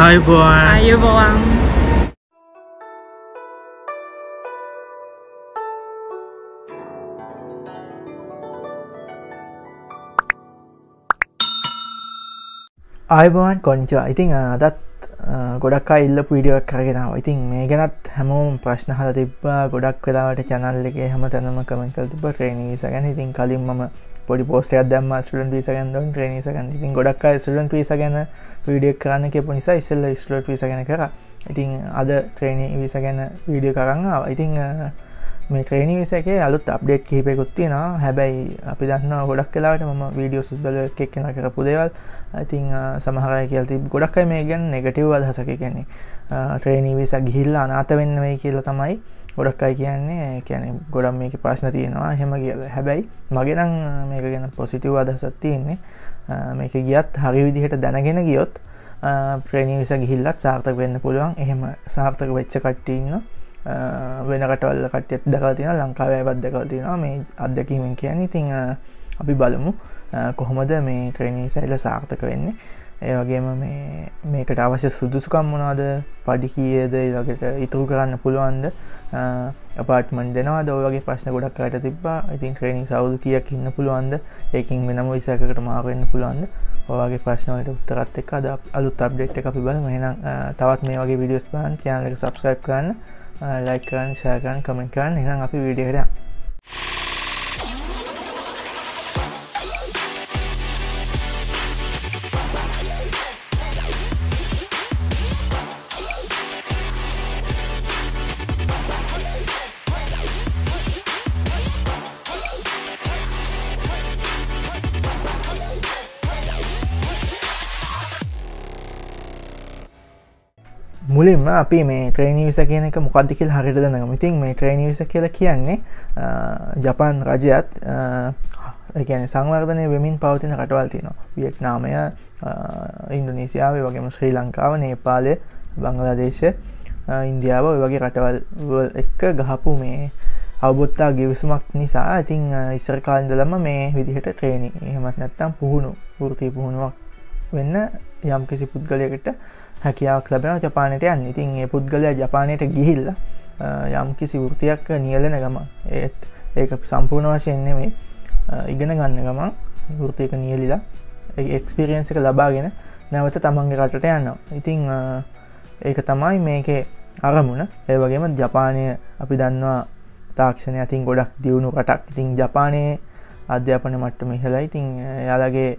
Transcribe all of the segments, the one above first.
ආයුබෝවන් ආයුබෝවන් ආයබෝවන් කොංචා ඉතිං අදත් ගොඩක් ඉල්ලපු විඩියක් කරගෙනාව ඉතින් මේ ගැනත් හැමෝම් ප්‍රශ්න හල තිබ්බා ගොඩක් වෙලාවට චැනල්ලගේ හැම තැනම කමෙන්ටල් තිබ ට්‍රේණී සගැන ඉතින් කලින් මම පොඩි පෝස්ට අදම ස්ටන් පිසගන්න ්‍රනිසගන්න ඉතින් ගොඩක් ස්ටන්ට පිසගන්න විඩියක් කරන්න කෙපු නිසා ඉස්සල්ල ස්ලට පිසගන කර ඉතින් අද ට්‍රේණී විසගැන විඩිය කරන්නාව ඉතිං මේ ට්‍රේණී විසකේ අලුත් අප්ඩේට් කහිපෙකුත්තින හැබැයි අපි දන්න ගොඩක් කලාට ම වීඩියෝ සුද්දල කෙක්කෙන කරපු දේවල් ඉතිං සමහරය කියති ගොඩක් මේ ගැන් නෙගටව් අදහසක කියන්නේ ට්‍රේණී විස ගිහිල්ලා අනාත වෙන්නවයි කියලා තමයි ගොඩක් අයි කියන්නේ කියන ගොඩම් මේක පස්සන තියෙනවා හෙම කියල හැබැයි මගෙනම් මේක ගැන පොසිටව් අදසත් තියෙන්නේ මේක ගියත් හරි විදිහට දැනගෙන ගියොත් ප්‍රේණිවිස ගිහිල්ලත් සාර්ථක වෙන්න පුළුවන් එහෙම සාර්ථක වෙච්ච කට්ටඉන්න වෙන කටවල්ල කට්යත් දකලා තියෙන ලංකාවය බද්ධකලා තියෙනවා මේ අත්දැකීමෙන් කියන්නේ ඉතිං අපි බලමු කොහොමද මේ ට්‍රේණී සැල්ල සාර්ථක වෙන්නේ ඒ වගේම මේකට අවශ්‍ය සුදුසුකම් මොනවාද පඩි කියද ඒකට ඉතුරු කරන්න පුළුවන්ද පාටමන් දෙනවා දෝවගේ ප්‍රශ්න ගොඩක් අයට තිබා ඉතින් ට්‍රේනිින් සවුදු කියක් ඉන්න පුළුවන්ද ඒකින් වෙනම විසාකට මාවෙන්න පුළුවන්ද ඔවාගේ ප්‍රශ්නවලට උත්තරත් එක් අද අලුත් අප්ඩේට් එක පිබල මෙහෙනම් තවත් මේ වගේ විඩියස් පාන් චානලක සබස්ක්‍රයිප් කරන්න ලයිකරන් ශයකරන් කමෙන්ටරන් එනම් අපි විඩියට මුලින්ම අපි මේ ට්‍රේනි විස කියනක මොකක්දිකල් හරිට දනගම ඉතින් මේ ට්‍රේනි විස කියල කියන්නේ ජපන් රජයත් ගැන සංවර්ධනය වෙමින් පවතින කටවල් තියෙනවා වියට්නාමය ඉන්දුනීසියාව වගේම ශ්‍රී ලංකාව නේපාලය බංගලාදේශ ඉන්දියාව වගේ රටවල් එක්ක ගහපු මේ අවබොත්තා ගිවිසුමක් නිසා ඉතිං ඉස්සරකාල්දලම මේ විදිහට ට්‍රේණි එහෙමත් නැත්තම් පුහුණු ෘතිය පුහුණුවක් වෙන්න යම් කිසි පුද්ගලයකට හැකියාවක් ලැබෙන ජපානයට යන්න ඉතින් ඒ පුද්ගලයා ජපානයට ගිහිල්ල යම් කිසි වෘතියක් නියලෙන ගම ඒත් ඒක සම්පූර්ණ වශයෙන්නේ මේ ඉගෙන ගන්න ගමන් වෘතියක නියලිලා එක්ස්පිරියන්ස එක ලබාගෙන නැවත තමන්ගේ රටට යන්න ඉතිං ඒක තමයි මේකේ අරමුණ ඒ වගේම ජපානය අපි දන්නවා තාක්ෂණය ඇතින් ගොඩක් දියුණු කටක් ඉතිං ජපානයේ අධ්‍යාපන මට්ටම ඉහලා ඉතිං යාලගේ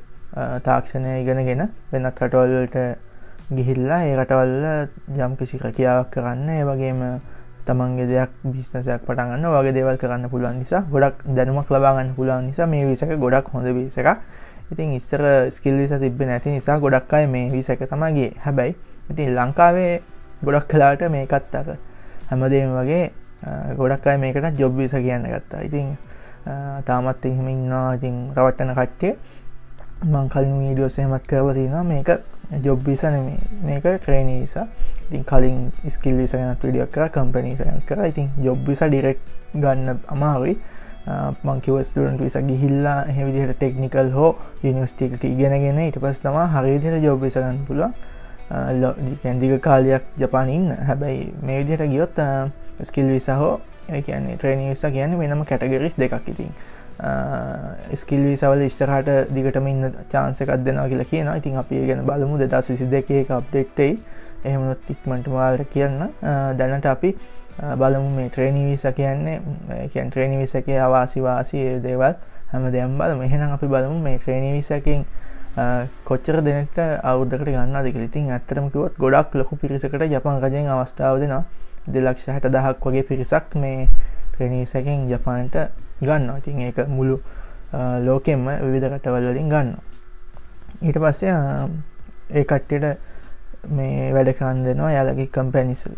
තාක්ෂණය ඉගෙනගෙන වෙනත් කටවල්ලට ගිහිල්ලා ඒ රටවල්ල යම් කිසි රැකියාවක් කරන්න ඒ වගේම තමන්ගේ දෙයක් බිස්නසයක් පටන්ගන්න වගේ දේවල් කරන්න පුළුවන් නිසා ගොඩක් දැනුමක් ලබාගන්න පුළුවන් නිසා මේ විසක ගොඩක් හොඳ විසක ඉතින් ඉස්සර ස්කිල් විස තිබ නැති නිසා ගොඩක් අය මේ විසක තමගේ හැබැයි ඉතින් ලංකාවේ ගොඩක් කලාට මේකත්තක හැමදේම වගේ ගොඩක් අය මේකට ජොබ් විස කියන්න ගත්තා ඉතින් තාමත් එහෙම ඉන්නා ඉතින් රවට්ටන කට්ටේ මංකලින් වීඩියෝසේමත් කරලා තියෙන මේක ජොබ් විස නෙමේ මේක ට්‍රේණ නිසා ඉතින් කලින් ස්කිල් විසගෙනත් විඩියක් කර කම්පනීසයන් කර ඉතින් ජොබ් විස ඩිරෙක්් ගන්න අමාරුයි මංකිව ස්ටරන්ට විස ගිහිල්ලා හෙවිදිහට ටෙක්නිකල් හෝ යනිස්ටික ඉගෙනගෙන ඉට පස් තම හරිදියට ජොබ් විසගන්න පුළුව කැන්දික කාලයක් ජපානින් හැබැයි මේ විදිහට ගියොත් ස්කිල් විස හෝ කියන්නේ ට්‍රේණ විස කියන්නේ වෙනම කැටගරිස් දෙකක් ඉතින් ස්කිල් විසවල ඉස්සරහට දිගටම ඉන්න චාන්සකක් දෙනා කියලා කියන ඉතින් අපි ගැන බලමු දෙදස් විසි දෙකේ අප්ඩෙක්ටයි එහෙමනොත් ඉක්මට මාල්ට කියන්න දැනට අපි බලමු මේ ට්‍රේනිවිස කියන්නේ කියන් ට්‍රේනිවිසකේ අවාසිවාසය දේවල් හැම දෙම් බල මෙහෙනම් අපි බලමු මේ ට්‍රේනිවිසකින් කොච්චර දෙනට අවුදකට ගන්න දෙකලඉතින් ඇත්තරමකිවත් ගොඩක් ලොකු පිරිසකට ජපන් රජයෙන් අවස්ථාව දෙනා දෙලක්ෂ හැට දහක් වගේ පිරිසක් මේ ට්‍රේනිවිසකින් ජපානට ගන්න ඉතින් ඒක මුළු ලෝකෙන්ම විවිධ කටවල්ලින් ගන්න ඊට පස්සේ ඒ කට්ටට මේ වැඩ කරන් දෙනවා යාලගේ කම්පැනිසල්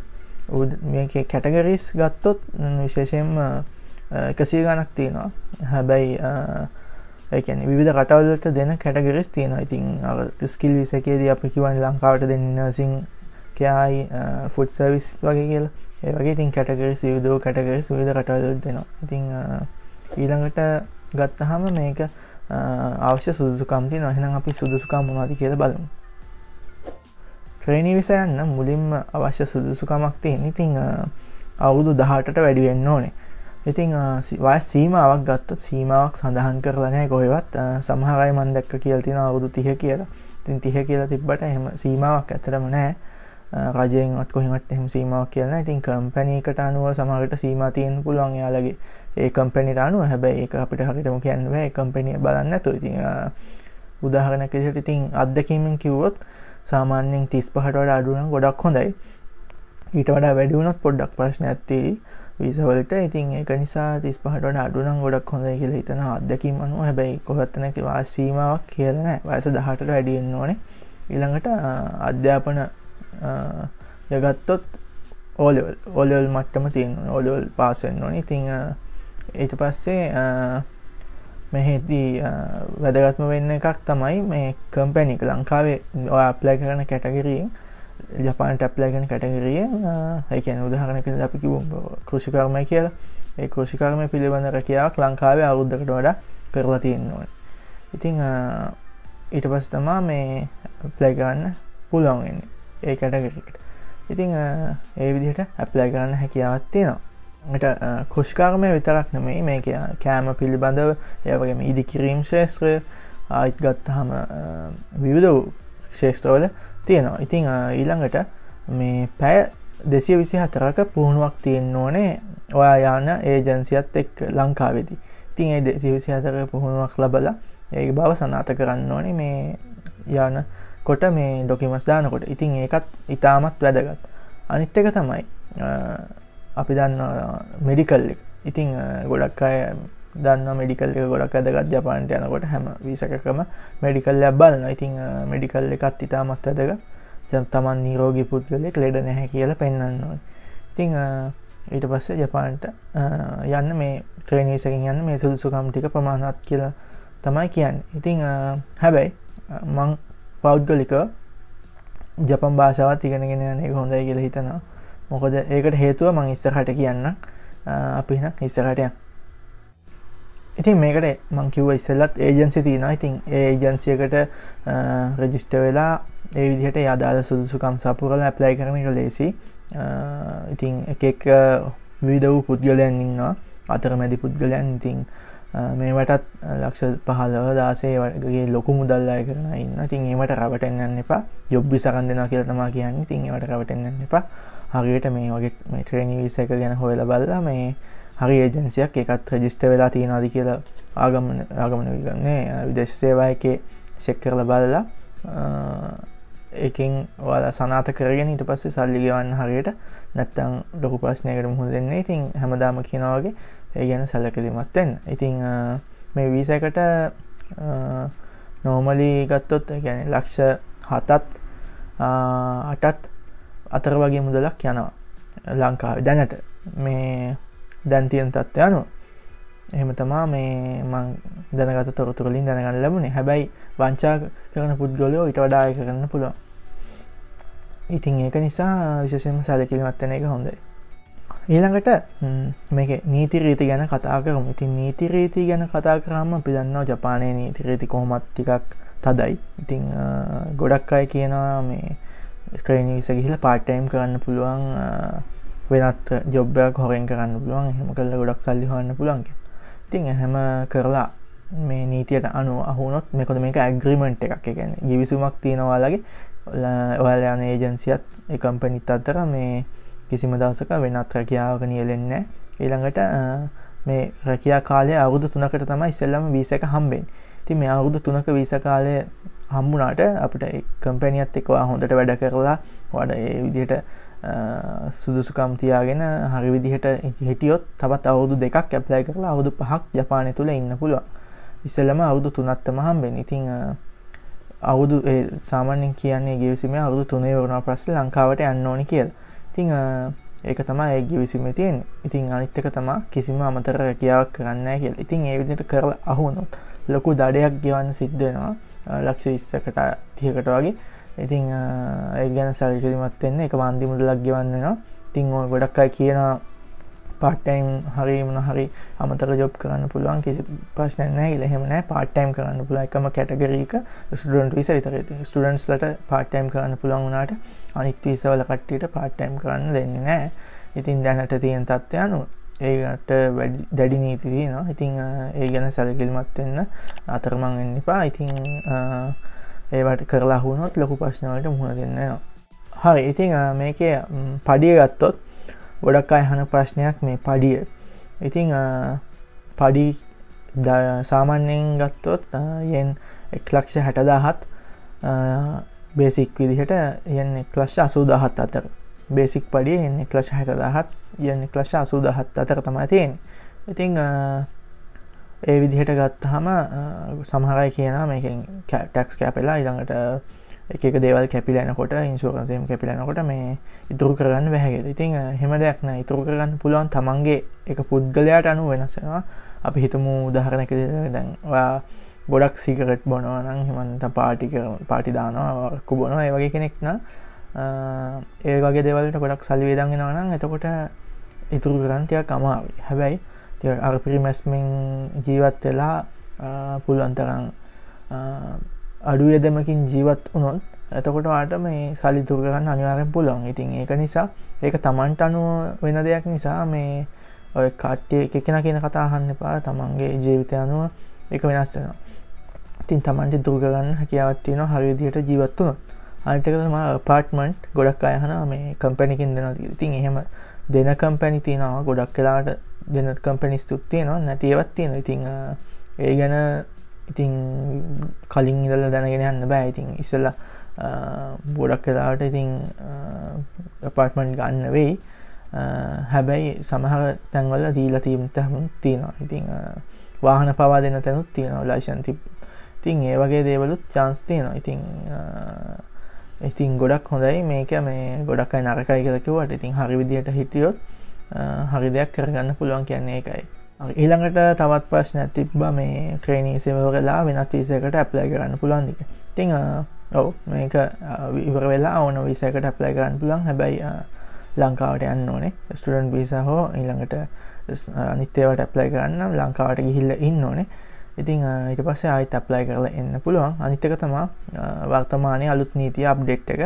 මේ කැටගරිස් ගත්තොත් විශේෂයෙන් එකසී ගණක් තියෙනවා හැබැයි ඒකැන විධ කටවල්ලට දෙන කැටගරිස් තියෙනවා ඉතින් ස්කිල් විසකේදී අපි කිවන් ලංකාවට දෙන්නසිං කයායි ෆුඩ් සවිස් වගේ කියලා ඒ වගේ ඉතින් කැටගරිස් විදෝ කැටගරිස් විධ කටවල්ලට දෙනවා ඉතිං ඊළඟට ගත්තහම මේක අවශ්‍ය සුදුසුකම්ති නොහෙනම් අපි සුදුසුකම් මොනාති කියල බලමු ට්‍රේණි විසයන්න මුලින්ම අවශ්‍ය සුදුසුකමක් තියෙන ඉතිං අවුදු දහටට වැඩිවෙන්න ඕනේ ඉතිං වය සීමාවක් ගත්තොත් සීමාවක් සඳහන් කරලනය කොහෙවත් සමහරයි මන්දක්ක කියල්තින අවුදු තිහ කියලා තින් තිහ කියලා තිබ්බට එහම සීමාවක් ඇතරම නෑ රජයෙන්ත් කොහෙමත් එහම සීමාවක් කියන්න ඉතින් කම්පැනීකට අනුව සමහට සීමතියෙන් පුළුවන් යාලගේ ඒ කම්පැනිට අනුව හැබැයි ඒ අපිට හරිටම කියන්නව කම්පැනිය බලන්න ඇතු ඉති උදාහරණක ට ඉතින් අත්දැකීමෙන් කිව්වොත් සාමාන්‍යෙන් තිස් පහටවට අඩුවන ගොඩක් හොඳයි ඊට වඩා වැඩිවුණොත් පොඩ්ඩක් ප්‍රශ්න ඇති වීසවලට ඉතින් ඒක නිසා තිස් පහට අඩුනම් ගොඩක් හොඳ කියල හිතන අදකින් අනු හැබැයි කොහත්තනැකි වාසීමාවක් කියලන වයස දහටට වැඩියෙන් ඕනේ ඉළඟට අධ්‍යාපන යගත්තොත් ඕලවල් ඔලවල් මට්ටම තියෙන් ඔලවල් පාසෙන් ඕනේ ඉතිං ඊට පස්සේ මෙහෙදී වැදගත්ම වෙන්න එකක් තමයි මේ කම්පැනික ලංකාවේ අප්ලයි කරන කැටගරීෙන් ජපාන්ට අප්ලයිගන කැටගරිය හැකැන උදාහරණක අපි කිවම් කෘෂිකර්මය කියලා ඒ කෘෂිකර්මය පිළිබඳ රැකියාවක් ලංකාවේ අවුද්ධකට වඩා කරලා තියෙන් ඕන ඉතිං ඊට පස් තමා මේ ප්ලයිගන්න පුලොන්න්නේ ඒ කැටගරිකට ඉතිං ඒ විදිහට ඇප්ලයි කරන්න හැකියාවත් තියෙනවා කෘෂ්කාරමය විතරක් නෙමේ මේ කෑම පිළිබඳව ඒවගේම ඉදිකිරීම් ශේෂත්‍රය ආයිත් ගත්තහම විවිධ ශේෂත්‍රවල තියෙනවා ඉතිං ඊළඟට මේ පැය දෙසිය විසි හතරක පුහුණුවක් තියෙන් ඕනේ ඔයා යාන ඒජන්සියත් එක් ලංකාවෙදී ඉතින් ඒ දෙසිවිසි හතර පුහුණුවක් ලබල ඒ බව සනාත කරන්න ඕනේ මේ යාන කොට මේ ඩොකිමස් දානකොට ඉතින් ඒකත් ඉතාමත් වැදගත් අනිත් එක තමයි අපි දන්න මෙඩිකල් uh, ඉතිං uh, ගොඩක් අය දන්න මඩිකල් එක ගොඩක් ඇදගත් ජපාන්ට යනකොට හැම විසකම මඩිකල් ලැබ්බල්න ඉතිං මඩිකල් එකත් ඉතාමත් ඇදක තමන් නීරෝගි පුද්ගලෙක් ලෙඩ නැහැ කියලා පෙන්න්නන්නවන් ඉතිං uh, ඊට පස්සේ ජපාන්ට යන්න මේ ට්‍රේනිසකින් යන්න මේ සුදුසුකම් ටික ප්‍රමාණත් කියලා තමයි කියන්න ඉතිං හැබැයි මං පෞද්ගලික ජපන් භාෂාවත් ඉගෙනගෙන යනෙ හොඳයි කියලා හිතනවා මොකද ඒකට හේතුව මං ඉස්සරහට කියන්න අපි ඉස්සරටයන් ඉතින් මේකට මංකිව ඉස්සල්ලත් ඒජන්සි තියෙන ඉතින් ඒ ඒජන්සියකට රජිස්ට වෙලා ඒ විදිහට යදාල සුදුසුකම් සපුරල ඇප්ලයි කරන එක ලේසි ඉතින් එකෙක් විඩ වූ පුද්ගලයන් ඉන්නවා අතර මැදි පුද්ගලයන් ඉතින් මේවටත් ලක්ෂ පහලව දාසේ වගේ ලොකු මුදල්ලාය කරන ඉන්න තින් ඒවට රවටෙන්න්න එපා යොබ්බි සකන් දෙනා කියලතමා කියන්න තින් ඒවට රවටෙන්න්න එපා හරියට මේ වගේ මේ ට්‍රේනි විස එක ගැන හොයල බල්ලා මේ හරි ඒජන්සියක් එකත් රජිස්ට වෙලා තියෙනද කියලා ආගමන ආගමන විගන්නේ විදේශ සේවා එක සෙක් කරල බලලා එකින් වල සනාත කරගෙන ඊට පස්සේ සල්ලිගවන්න හරියට නැත්තං ලොකු ප්‍රශ්නයකට මුහුණ දෙන්නේ ඉතින් හැමදාම කියනවාගේ ඒ ගැන සැලකිලිමත්වෙන් ඉතිං මේ වීසකට නෝමලි ගත්තොත් ගැන ලක්ෂ හතත් අටත් අතර වගේ මුදලක් යනවා ලංකාව දැනට මේ දැන්තියන තත්ත්ව යනු එහෙම තමා මේ මං දැනගත තොරතුරලින් දැනගන්න ලැබුණේ හැබැයි වංචා කරන පුද්ගොලයෝ ඉට වඩාය කරන්න පුළුවන් ඉතිං ඒක නිසා විශෂම සැලකිලිමත්වන එක හොඳයි ඊළඟට මේක නීතිරීති ගැන කතා කරම ඉතින් නීතිරීති ගැන කතා කරාම පිදන්නවා ජපානය නීතිරීති කොහොමත් ටිකක් තදයි ඉතිං ගොඩක් අය කියනවා මේ ක්‍රේනිස ගිහිල පාටයිම් කරන්න පුළුවන් වෙනත් ජොබ්බයක් හොරෙන් කරන්න පුළුවන් එහෙම කල්ල ගොඩක් සල්ලි හන්න පුළන්ක ඉතින් එහෙම කරලා මේ නීතියට අනු අහුනොත් මෙකොද මේක ඇග්‍රිමෙන්ට් එකක් ගැන ගිවිසුමක් තියෙනවාලගේ ඔයාල යන ඒජන්සියත් එකම්පනිත් අත්තර මේ කිසිම දවසක වෙනත් රැකියාවක නියලෙන්න ඊළඟට මේ රැකයා කාලය අවුදු තුනකට තමයි ඉස්සෙල්ලම වීසක හම්බෙන් ති මේ අවුදු තුනක වීස කාලය හම්බුනාට අපිට කම්පැනියත් එකවා හොඳට වැඩ කරලා වඩ ඒ විදිහට සුදුසුකම් තියාගෙන හරි විදිහට හිටියොත් තවත් අවුදු දෙකක් ඇප්ලයි කරලා අවුදු පහක් ජපානය තුළ ඉන්න පුළුවන් ඉස්සලම අවුදු තුනත්තම හම්බෙන් ඉතිං අවුදු සාමාන්‍යෙන් කියන්නේ ගේවිසිම අවුදු තුනේ වරුණා ප්‍රස්ස ලංකාවට යන්න ඕනි කියල් ඉතිං ඒක තමා ඒ ගිවිසිම තියෙන් ඉතිං අනිත්තක තමා කිසිම අමතර රැකියාවක් කරන්න කියල් ඉතින් ඒ විදිට කරලා අහුනොත් ලොකු දඩයක් ගෙවන්න සිද්ධෙනවා ලක්ෂ විස්සකට තියකට වගේ ඉතිං ඒ ගැන සැලිකිරිමත් එන්න එක බන්දිමුට ලක්ගවන්නවා තිං ඕ ගොඩක් අයි කියන පාටයිම් හරි මන හරි අමතක ජොබ් කරන්න පුළුවන් කිසි ප්‍රශ්නන ඉලහෙමනෑ පාටයිම් කරන්න පුළ එකම කැටගරීක ස්ටඩන්ට විස විතර ස්ටඩන්ස් ලට පාටයිම් කරන්න පුළුවන් වුණට අනික් විසවල කට්ටියට පාටයිම් කරන්න දෙන්න නෑ ඉතින් දැනට තියෙන් තත්ත්ය අනුව ඒට දැඩි නීති තියෙනවා ඉතිං ඒ ගැන සැලකිල්මත් එන්න අතරමං එන්න එපා ඉතිං ඒවට කරලා හුණොත් ලොකු ප්‍රශ්නවලට මුහුණ දෙන්නවා හරි ඉතිං මේක පඩිය ගත්තොත් ගොඩක් අයහන ප්‍රශ්නයක් මේ පඩිය ඉතිං පඩි සාමාන්‍යයෙන් ගත්තොත් යෙන් එක්ලක්ෂ හැටදාහත් බේසික් විදිහට යෙන් එක්ලක්ෂ අසූදාහත් අතර බේසික් පඩිය එන්නේ ක්ලශ හැතදහත් යන්නේ ක්ලශ අසු දහත් අතර තමා තියෙන් ඉතිං ඒ විදිහට ගත්තහම සමහරයි කියනා මේක ටැක්ස් කැපෙලා ඉළඟට එක දේවල් කැපිලනකොට ඉන්සුරන්සේම කැපිලනකොට මේ ඉතුරු කරගන්න වැහැගෙද ඉතින් හෙම දෙයක්න ඉතුරු කරගන්න පුළුවන් තමන්ගේ එක පුද්ගලයාට අනු වෙනසෙනවා අපි හිතමු උදාහරණක දැන් ගොඩක් සිකරට් බොනවනං හෙමන්ට පාටි පාටිදානවා කුබොනවා ඒ වගේ කෙනෙක්න ඒ වගේ දෙවලට ගොඩක් සල්ලි වේදගෙනවනම් එතකොට ඉතුරු කරන්ටයක් අමාව හැබැයි අර පිරිමැස්මෙන් ජීවත් වෙලා පුල්ලන්තරන් අඩු යදමකින් ජීවත් වනොත් එතකොට වාට මේ සල්ලිතුර කරන්න අනිවාරෙන් පුලොන් ඉතින් ඒක නිසා ඒක තමන්ට අනුව වෙන දෙයක් නිසා මේ ඔය කට්ටය එකෙන කියන කතාහන්න එපා තමන්ගේ ජීවිතය අනුව එක වෙනස්සෙනවා ඉතින් තමන්ට දුරගන්න හැකියාවත්තියෙන හරිදියට ජීවත්වනොත් අනිතකම පාට්මන්ට් ගොඩක් අයහන මේ කම්පැනිකින් දෙන ඉතින් එහෙම දෙන කම්පැනි තියෙනවා ගොඩක් කලාට දෙන කම්පැනිස් තුත්තියනවා නැතිවත් තියෙන ඉතිං ඒ ගැන ඉතිං කලින් ඉදල දැනගෙන යන්න බෑ ඉතින් ඉස්සල්ල බොඩක් කලාට ඉතිං පාට්මන්් ගන්න වෙයි හැබැයි සමහර තැන්වල දීලා තීමතහමුන් තියෙනවා ඉතිං වාහන පවා දෙන්න තැනුත් තියෙනවා ලයිෂන් තිබ ඉතිං ඒ වගේ දේවලුත් චාන්ස් තියෙනවා ඉතිං ඉතින් ගොඩක් හොඳයි මේක මේ ගොඩක් අයි නරකයි කරකිවට ඉතින් හරි විදියට හිටියොත් හරි දෙයක් කරගන්න පුළුවන් කියන්නේ එකයි ඊළඟට තවත් ප්‍රශ්න ඇතිබ්බ මේ ට්‍රේනී සවරලා වෙනත් තිසකට ඇප්ලයි කරන්න පුළන්දික තිං ඔව මේක ඉවර වෙලා ඕන විසකට ඇප්ලයි කරන්න පුළන් හැබැයි ලංකාවට යන්න ඕනේ ස්ටඩන් බිසා හෝ ඊළඟට නිත්‍යවට ඇප්ලයි කරන්නම් ලංකාවට ගිහිල්ල ඉන්න ඕනේ ඉතිං ඊට පස්සේ ආයිත් අප්ලයි කරලා එන්න පුළුවන් අනිත්තක තමා වර්තමානය අලුත් නීතිය අප්ඩෙට් එක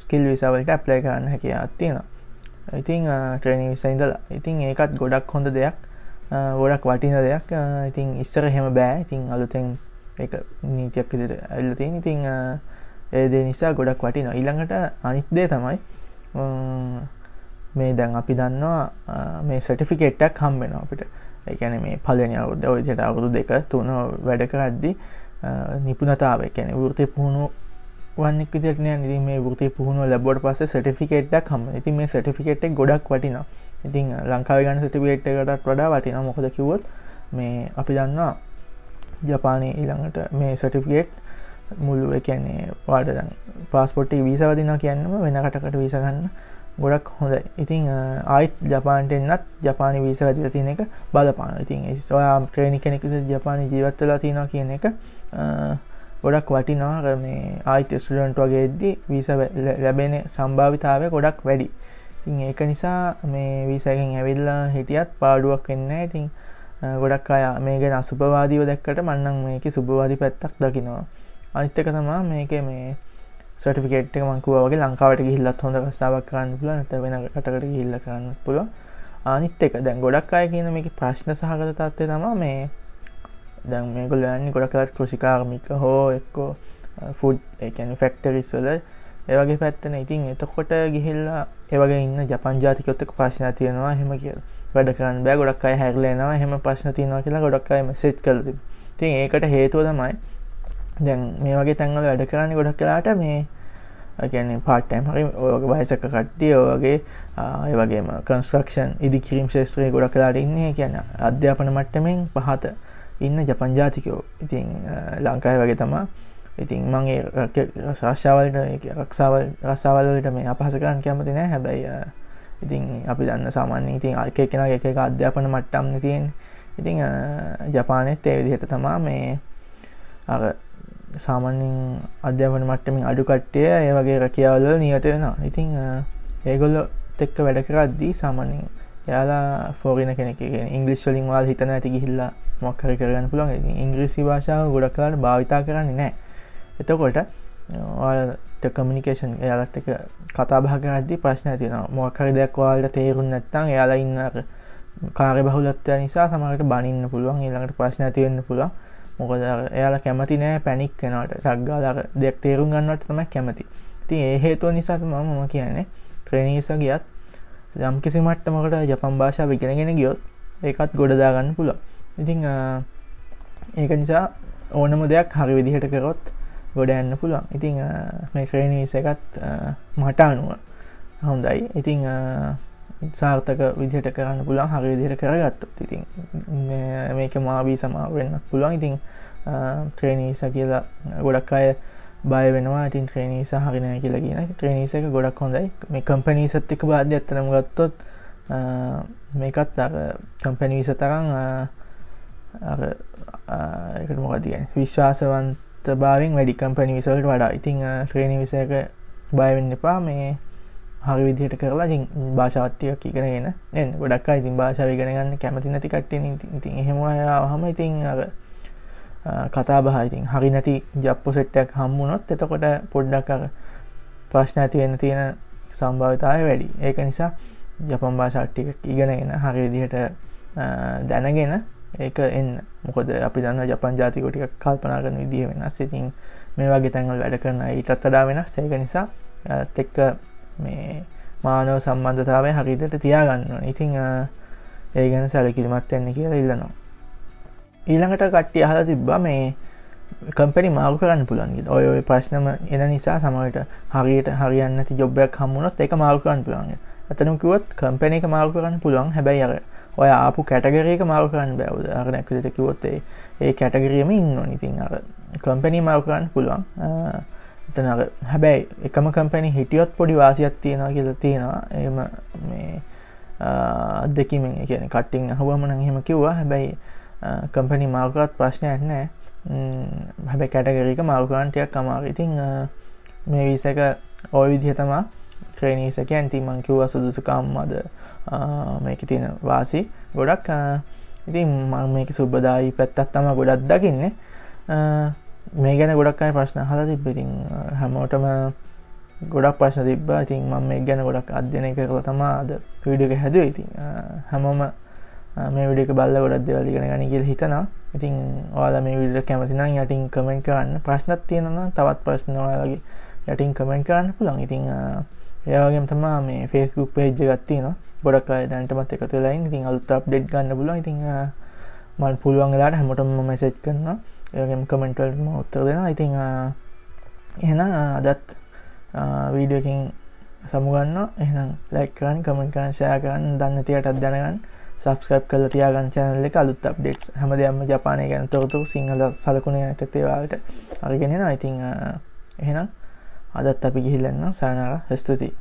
ස්කිල් විසාවලට ඇප්ලයි කරන්න හැකියා අත්තියෙනවා ඉතිං ට්‍රේනි විසයිඳලා ඉතිං ඒකත් ගොඩක් හොඳ දෙයක් ගොඩක් වටින දෙයක් ඉතින් ඉස්සර හෙම බෑ ඉතින් අලුතෙන් එක නීතියක් විදිර ඇල්ලතින් ඉතිං ඒදේ නිසා ගොඩක් වටින ඉළඟට අනිත්දේ තමයි මේ දැන් අපි දන්නවා මේ සටිෆිකෙට්ටක් හම්බෙන අපිට එකැන මේ පලනි අවුද ඔයදයට අවුදු දෙක තුන වැඩ කරද්දි නිපුනතාව එකැන වෘතය පුහුණු වන්නක් විදරනය නති මේ ෘතය පුහුණු ලැබොඩ පස සටිකට්ක් හම ඇති මේ සටිකට් ගොඩක් වටින ඉතින් ලංකාව ගන්න සටිකේට්කටත් වඩා වටින මොකද කිවොත් මේ අපි දන්නා ජපානය ඊළඟට මේ සටිෆිකේට් මුල්ලු එකැන්නේ වාඩ පස්පොට්ටේ වීසවදිනා කියන්නම වෙන කටකට වීසගන්න ගොඩක් හොඳ ඉතින් ආයිත් ජපාන්ට එන්නත් ජපාන වීස වැදිල තියෙන එක බලපාන ඉතින් ස්වා ට්‍රේණි කෙනෙක ජපාන ජීවත්වලා තියෙන කියන එක ගොඩක් වටිනා මේ ආයිත ස්ටඩන්ට් වගේ එද්දි වීස ලැබෙන සම්භාවිතාව ගොඩක් වැඩි ඉතින් ඒක නිසා මේ වීසැකෙන් ඇවිල්ලා හිටියත් පාඩුවක් එන්න ඉතින් ගොඩක් අය මේක අසුපවාදීව දැක්කට මන්නම් මේක සුභවාදි පැත්තක් දකිනවා අනිත්තක තමා මේක මේ සටිකේට් මංකුවගේ ලංකාවට හිල්ලත් හොඳ රසාාවක් කරන්න පුල නැත වෙන කටකට හිල්ල කරන්න පුළුව ආනිත් එක දැන් ගොඩක් අය කියන මේ ප්‍රශ්න සහගත තත්වය තම මේ දැන් මේගොල් යන්නේ ගොඩක්ලත් කෘෂිකාර්මික හෝ එක්කෝ ෆුඩ් එකන ෆෙක්ටරිස්වල ඒවගේ පැත්තන ඉතින් එතකොට ගිහිල්ලා ඒවගේ ඉන්න ජපන් ජාතිකොත්තක ප්‍රශ්න තියෙනවා හෙම කිය වැඩ කරන්න බෑ ගොඩක් අයි හැරලේනවා හෙම ප්‍රශ්න තියෙනවා කියලා ගොඩක් අයි මෙසෙට් කලති තින් ඒකට හේතුව තමයි දැන් මේ වගේ තැන්වල වැඩ කරන්න ගොඩක් කලාට මේ ගැන පාටම් හරි ඔයගේ බහිසක කට්ටිය ඔයගේ ඒ වගේම කන්ස්ට්‍රක්ෂන් ඉදි කිරීම් ශේෂත්‍රයේ ගොඩක් කලාට ඉන්නේ කියන අධ්‍යාපන මට්ටමෙන් පහත ඉන්න ජපන් ජාතිකයෝ ඉතින් ලංකාය වගේ තමා ඉතින් මගේ ශාෂාවලට රක්ෂාවල් රසාවල්ලට මේ අපහස කරන්න කැමති නෑ හැබැයි ඉතින් අපි දන්න සාමාන්‍ය ඉතින් අල්ක කෙන එක අධ්‍යාපන මට්ටම්න තියෙන් ඉතින් ජපානෙත් ඒ විදිහට තමා මේ අර සාමාන්‍යෙන් අධ්‍යාපන මට්ටමින් අඩු කට්ටය ඒ වගේ රැකියාවල නියත වෙනවා ඉතිං ඒගොල්ල තෙක්ක වැඩ කරද්දී සාමාන්‍යෙන් යාලා ෆෝරින කෙනෙක ඉංගලිස් වලින් වාල් හිතන ඇති ගිහිල්ලා මොක්කර කරගන්න පුළන් ඉංග්‍රීසි භාෂාව ගොඩක් කලාට භාවිතා කරන්නේ නෑ එතකොට කමිනිකේෂන් එයාලත් එක කතාභා කරද්දි ප්‍රශ්න ඇතින මොක්කර දෙයක් වාල්ට තේරුම් නැත්තං එයාලා ඉන්න කාරය බහුලත්වය නිසා සමට බනින්න පුළුවන් ඊළඟට ප්‍රශ්න ඇතිවෙන්න පුළුවන් මොකද එයාලා කැමති නෑ පැනික් කෙනට ටක්ගාල දෙයක් තේරුම් ගන්නට තම කැමති ති ඒහේතුව නිසාත් මම ම කියන්නේ ට්‍රේනිස ගියත් යම්කිසි මට්ටමකට ජපන් භාෂාව ඉගෙනගෙන ගියොත් ඒකත් ගොඩදාගන්න පුළො ඉතිං ඒක නිසා ඕනම දෙයක් හරි විදිහට කරොත් ගොඩ යන්න පුළුවන් ඉතිං මේ ක්‍රේණීස එකත් මට අනුව හොඳයි ඉතිං සාර්ථක විදිහට කරන්න පුළන් හරි විදිහට කරගත්තත් ඉතින් මේක මාවී සමාවෙන්න පුළුවන් ඉතින් ට්‍රේනීස කියලා ගොඩක් අය බය වෙනවා ඉතින් ට්‍රේනීස හරිනය කියලා කියන ට්‍රේනිස එක ගොඩක් හොඳයි මේ කම්පනී සත්තික බාධ්‍ය ඇත්තනම ගත්තොත් මේකත් කම්පැනීස තරං එකට මොකතිය විශ්වාසවන්ත භාවෙන් වැඩි කම්පැනීසලට වඩා ඉතිං ට්‍රේනි විසයක බයවෙන්න එපා මේ හරි විදිහට කරලා ඉතින් භාෂාවත්තිය කියකරගෙන න ගොඩක් අයි ඉතින් භාෂාව ගෙනගන්න කැමති නැති කට්ටෙන ඉති එහෙමයාහම ඉතින් අර කතා බාහිතින් හරි නැති ජප්පු සෙට්ටයක් හම්මුණොත් එතකොට පොඩ්ඩක් අර ප්‍රශ්න ඇති වෙන තියෙන සම්භාවිතාය වැඩි ඒක නිසා ජපන් භාෂාට්ටික ඉගෙනගෙන හරි විදිහට දැනගෙන ඒක එන්න මොකද අපි දන්න ජපන් ජාතිකොටික කල්පනා කරන විදිහ වෙනස් ඉතින් මේ වගේ තැන්වල් වැඩ කරන ඊටත් වඩා වෙනස් ඒක නිසා තෙක්ක මේ මානව සම්බන්ධතාවය හරිතට තියාගන්න ඉතිං ඒ ගැන සැලකිරිමත් එන්න කියලා ඉල්ලනවා ඊළඟට කට්ටි අහල තිබ්බා මේ කම්පැනි මාරු කරන්න පුළන්ගේ ඔය ඔය ප්‍රශ්නම එන නිසා සමට හරියට හරියන්න ති ජොබ්යක් හම්මුණොත් එක මාරුකරන්න පුළන්ගේ ඇතනකිවත් කම්පැන එක මාරු කරන්න පුළුවන් හැබැයි අර ඔය ආපු කැටගරේක මාරු කරන්න බැවද අරනැක්ලට කිවොත්තේ ඒ කැටගරියම ඉන්න නිතින් අර කම්පැනි මාරු කරන්න පුළුවන් එතනර හැබැයි එකම කම්පැනි හිටියොත් පොඩි වාසියක් තියෙනවා කියල තියෙනවා එම මේ අදකිම කියන කට්ටිං අහුවමන හෙම කිව්වා හැබැයි කම්පැනි මාර්කත් ප්‍රශ්නය ඇන්නෑ හැබැ කැටගරික මාර්ගාන්ටයක් අමාර ඉතිං මේ විසක ඔය විදිහ තමා ක්‍රේණීසක ඇන්තිමං කිව්ව සුදුසකම්මද මේක තියෙන වාසි ගොඩක් ඉතින් මං මේක සුබදායි පැත්තත් තම ගොඩක් දකින්නේ මේ ගැන ගොඩක් අයි ප්‍රශ්න හල තිබ්බඉතින් හැමෝටම ගොඩක් ප්‍රශ්න තිබ්බා ඉතින් මම මේ ගැන ගොඩක් අධ්‍යනය කරල තමාද පීඩක හැද ඉතින් හැමෝම මේ විඩික බල්ල ගොඩක් දෙවල් ගෙන ගනි කියල හිතනා ඉතින් ඔයාල මේ විඩ කැමතිනම් යටින් කමෙන්ට කරන්න ප්‍රශ්නත් තියෙනවා තවත් ප්‍රශ්නවාලගේ යටින් කමෙන්ට කරන්න පුළන් ඉතිං ඒවාගේ තමා මේ ෆෙස්බුක් පේජ්ජ ගත්තින ගොඩක් අය දැන්ටමත් එකතුලයින් ඉතින් අල්ත අප්ඩෙට් ගන්න පුලන් ඉතිං මල් පුළුවන්ගලාට හැමටම මැසෙච් කරන්නවා ඒගේම කමෙන්ටල්ම උත්තර දෙෙන ඉතිං එහෙන අදත් වීඩියකින් සමුගන්න එහම් ලැක්කරන් කමෙන්කංශයා කරන්න දන්න තියටත් දැනගන්න සබස්කප් කල තියාගන් චැනල්ලෙ අලුත් අප්ඩෙක්ස් හැම දෙයම ජපානය ගැන තොරතු සිංහල සලකුණ ඇත තේවාට අරගෙනෙන අයිතිං එහෙනම් අදත් අපි ගිහිල්ලන්න සෑනර ස්තුතියි